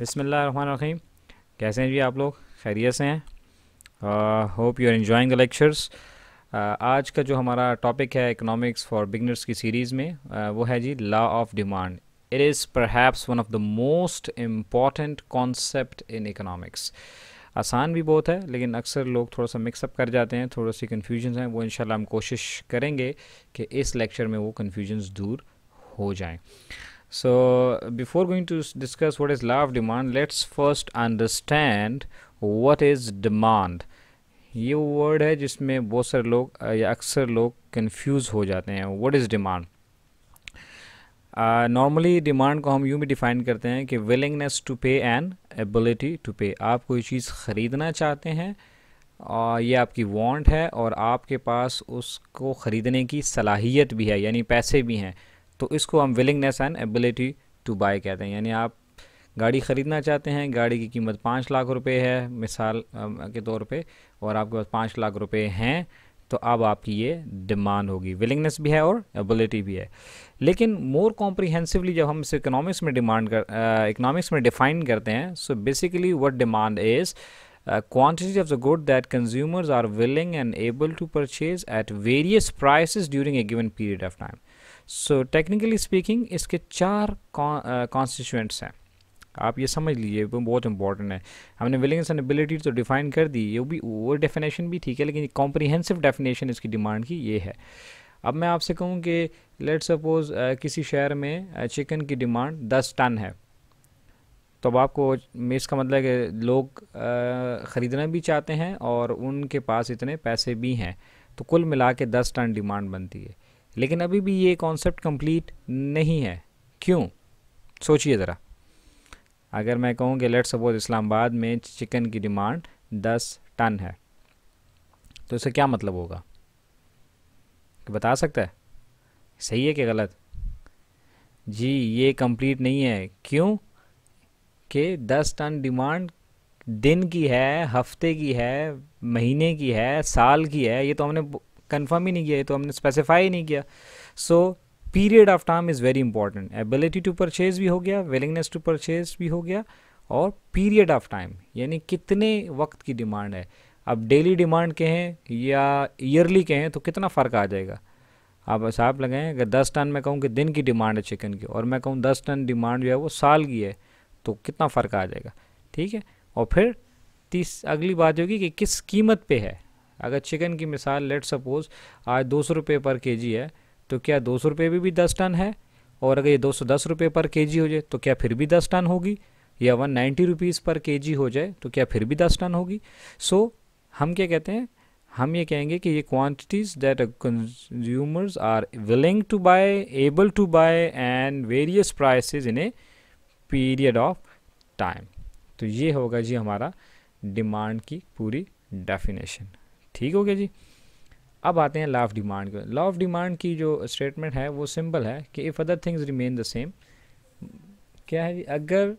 बसमीम कैसे हैं जी आप लोग खैरियत से हैं hope you are enjoying the lectures आज का जो हमारा टॉपिक है इकोनॉमिक्स फॉर बिगनर्स की सीरीज़ में uh, वो है जी law of demand it is perhaps one of the most important concept in economics आसान भी बहुत है लेकिन अक्सर लोग थोड़ा सा मिक्सअप कर जाते हैं थोड़ा सी कन्फ्यूजन हैं वो इन हम कोशिश करेंगे कि इस लेक्चर में वो कन्फ्यूजन्स दूर हो जाएँ So before going to discuss what is law of demand, let's first understand what is demand. ये वर्ड है जिसमें बहुत सारे लोग या अक्सर लोग कंफ्यूज हो जाते हैं what is demand normally demand को हम यूँ भी डिफ़ाइन करते हैं कि willingness to pay and ability to pay आप कोई चीज़ ख़रीदना चाहते हैं और ये आपकी वांट है और आपके पास उसको ख़रीदने की सलाहियत भी है यानी पैसे भी हैं तो इसको हम willingness and ability to buy कहते हैं यानी आप गाड़ी ख़रीदना चाहते हैं गाड़ी की कीमत पाँच लाख रुपए है मिसाल के तौर पे और आपके पास पाँच लाख रुपए हैं तो अब आपकी ये डिमांड होगी विलिंगनेस भी है और एबिलिटी भी है लेकिन मोर कॉम्प्रीहेंसिवली जब हम इसे इकोनॉमिक्स में डिमांड कर इकोनॉमिक्स में डिफाइन करते हैं so basically what demand is quantity of the good that consumers are willing and able to purchase at various price during a given period of time so technically speaking इसके चार constituents uh, हैं आप ये समझ लीजिए वो बहुत important है हमने विलिंगनेस एंड एबिलिटी तो डिफाइन कर दी ये भी वो डेफिनेशन भी ठीक है लेकिन कॉम्प्रीहेंसिव डेफिनेशन इसकी डिमांड की ये है अब मैं आपसे कहूँ कि लेट सपोज़ uh, किसी शहर में चिकन uh, की डिमांड दस टन है तो अब आपको मैं इसका मतलब है कि लोग ख़रीदना भी चाहते हैं और उनके पास इतने पैसे भी हैं तो कुल मिला के दस टन डिमांड बनती है लेकिन अभी भी ये कॉन्सेप्ट कंप्लीट नहीं है क्यों सोचिए ज़रा अगर मैं कहूँ कि लेट सपोज इस्लामाबाद में चिकन की डिमांड दस टन है तो इससे क्या मतलब होगा कि बता सकता है सही है कि गलत जी ये कंप्लीट नहीं है क्यों कि दस टन डिमांड दिन की है हफ्ते की है महीने की है साल की है ये तो हमने कन्फर्म ही नहीं किया तो हमने स्पेसिफाई नहीं किया so period of time is very important ability to purchase भी हो गया विलिंगनेस टू परचेज भी हो गया और पीरियड ऑफ टाइम यानी कितने वक्त की डिमांड है अब डेली डिमांड के हैं या ईयरली के हैं तो कितना फ़र्क आ जाएगा आप साहब लगाएं अगर दस टन मैं कहूँ कि दिन की डिमांड है चिकन की और मैं कहूँ दस टन डिमांड जो है वो साल की है तो कितना फ़र्क आ जाएगा ठीक है और फिर तीस अगली बात होगी कि किस कीमत पे है अगर चिकन की मिसाल लेट सपोज़ आज दो सौ रुपये पर के जी है तो क्या दो सौ रुपये में भी दस टन है और अगर ये दो सौ दस रुपये पर के जी हो जाए तो क्या फिर भी दस टन होगी या वन नाइन्टी रुपीज़ पर के जी हो जाए तो क्या फिर भी दस टन होगी सो so, हम क्या कहते हैं हम ये कहेंगे कि ये quantities that consumers are willing to buy able to buy and various prices in a period of time तो ये होगा जी हमारा डिमांड की पूरी डेफिनेशन ठीक हो गया जी अब आते हैं लॉ ऑफ डिमांड के लॉ ऑफ डिमांड की जो स्टेटमेंट है वो सिंपल है कि if other things remain the same क्या है जी अगर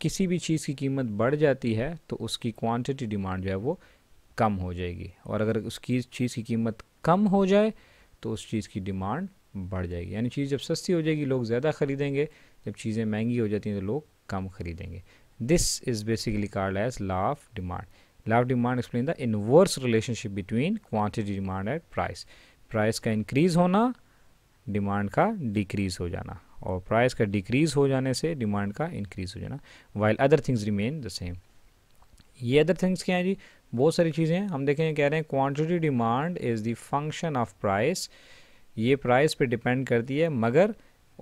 किसी भी चीज़ की कीमत बढ़ जाती है तो उसकी क्वांटिटी डिमांड जो है वो कम हो जाएगी और अगर उसकी चीज़ की कीमत कम हो जाए तो उस चीज़ की डिमांड बढ़ जाएगी यानी चीज़ जब सस्ती हो जाएगी लोग ज़्यादा ख़रीदेंगे जब चीज़ें महंगी हो जाती हैं तो लोग कम ख़रीदेंगे this is basically called as law of demand love demand explain the inverse relationship between quantity demand and price price का increase होना demand का decrease हो जाना और price का decrease हो जाने से demand का increase हो जाना while other things remain the same ये अदर थिंग्स क्या हैं जी बहुत सारी चीज़ें हैं हम देखें कह रहे हैं quantity demand is the function of price ये प्राइस पे डिपेंड करती है मगर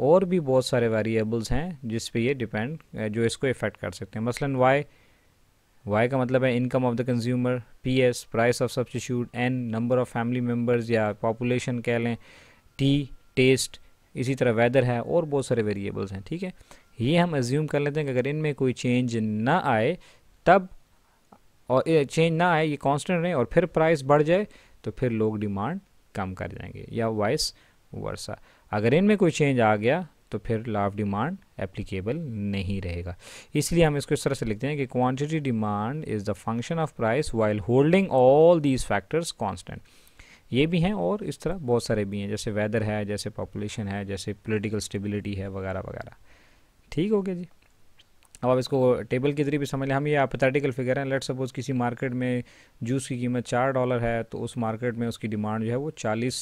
और भी बहुत सारे वेरिएबल्स हैं जिस पे ये डिपेंड जो इसको इफ़ेक्ट कर सकते हैं मसलन वाई वाई का मतलब है income of the consumer P S price of substitute N number of family members या पॉपुलेशन कह लें टी टेस्ट इसी तरह वेदर है और बहुत सारे वेरिएबल्स हैं ठीक है ये हम एज्यूम कर लेते हैं कि अगर इनमें कोई चेंज ना आए तब और चेंज ना आए ये कांस्टेंट रहे और फिर प्राइस बढ़ जाए तो फिर लोग डिमांड कम कर जाएंगे या वाइस वर्षा अगर इनमें कोई चेंज आ गया तो फिर लाभ डिमांड एप्लीकेबल नहीं रहेगा इसलिए हम इसको इस तरह से लिखते हैं कि quantity demand is the function of price while holding all these factors constant ये भी हैं और इस तरह बहुत सारे भी हैं जैसे वेदर है जैसे पॉपुलेशन है जैसे पोलिटिकल स्टेबिलिटी है वगैरह वगैरह ठीक हो गया जी अब आप इसको टेबल के जरिए भी समझ लें हम ये अपथेटिकल फिगर हैं लेट सपोज किसी मार्केट में जूस की कीमत चार डॉलर है तो उस मार्केट में उसकी डिमांड जो है वो चालीस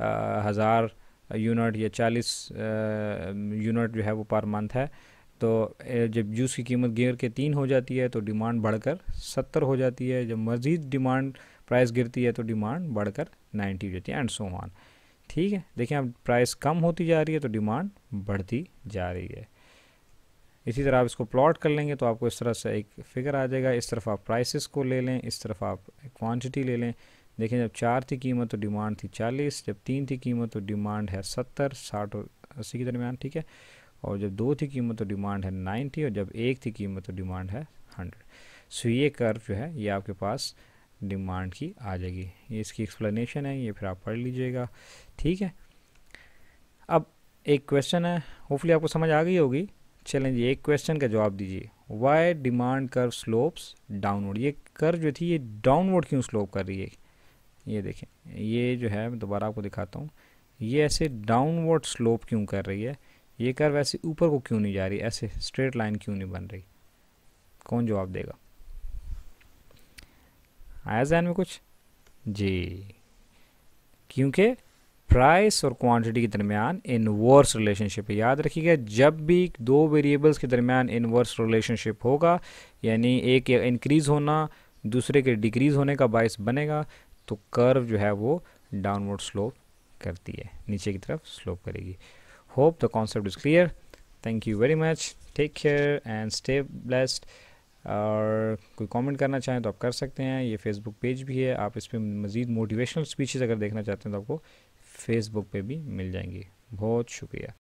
हज़ार यूनिट या चालीस यूनिट जो है वो पर मंथ है तो जब जूस की कीमत गिर के तीन हो जाती है तो डिमांड बढ़कर सत्तर हो जाती है जब मज़ीद डिमांड प्राइस गिरती है तो डिमांड बढ़कर नाइन्टी हो जाती है एंड सो ऑन ठीक है देखिए अब प्राइस कम होती जा रही है तो डिमांड बढ़ती जा रही है इसी तरह आप इसको प्लॉट कर लेंगे तो आपको इस तरह से एक फिगर आ जाएगा इस तरफ आप प्राइसिस को ले लें इस तरफ आप क्वान्टिटी ले लें देखें जब चार थी कीमत तो डिमांड थी चालीस जब तीन थी कीमत तो डिमांड है सत्तर साठ और अस्सी के दरमियान ठीक है और जब दो थी कीमत तो डिमांड है नाइन्टी और जब एक थी कीमत तो डिमांड है हंड्रेड सो ये कर्व जो है ये आपके पास डिमांड की आ जाएगी ये इसकी एक्सप्लेनेशन है ये फिर आप पढ़ लीजिएगा ठीक है अब एक क्वेश्चन है होपफुली आपको समझ आ गई होगी चलें जी एक क्वेश्चन का जवाब दीजिए why demand curve slopes downward ये कर्व जो थी ये डाउनवर्ड क्यों स्लोप कर रही है ये देखें ये जो है मैं दोबारा आपको दिखाता हूँ ये ऐसे डाउनवर्ड स्लोप क्यों कर रही है ये कर वैसे ऊपर को क्यों नहीं जा रही ऐसे स्ट्रेट लाइन क्यों नहीं बन रही कौन जवाब देगा आया जहन में कुछ जी क्योंकि प्राइस और क्वांटिटी के दरमियान इनवर्स रिलेशनशिप है याद रखिएगा जब भी दो वेरिएबल्स के दरमियान इनवर्स रिलेशनशिप होगा यानी एक इंक्रीज़ होना दूसरे के डिक्रीज़ होने का बायस बनेगा तो कर्व जो है वो डाउनवर्ड स्लोप करती है नीचे की तरफ स्लोप करेगी hope the concept is clear thank you very much take care and stay blessed और कोई कमेंट करना चाहें तो आप कर सकते हैं ये फेसबुक पेज भी है आप इस पर मज़ीद मोटिवेशनल स्पीचेस अगर देखना चाहते हैं तो आपको फेसबुक पे भी मिल जाएंगी बहुत शुक्रिया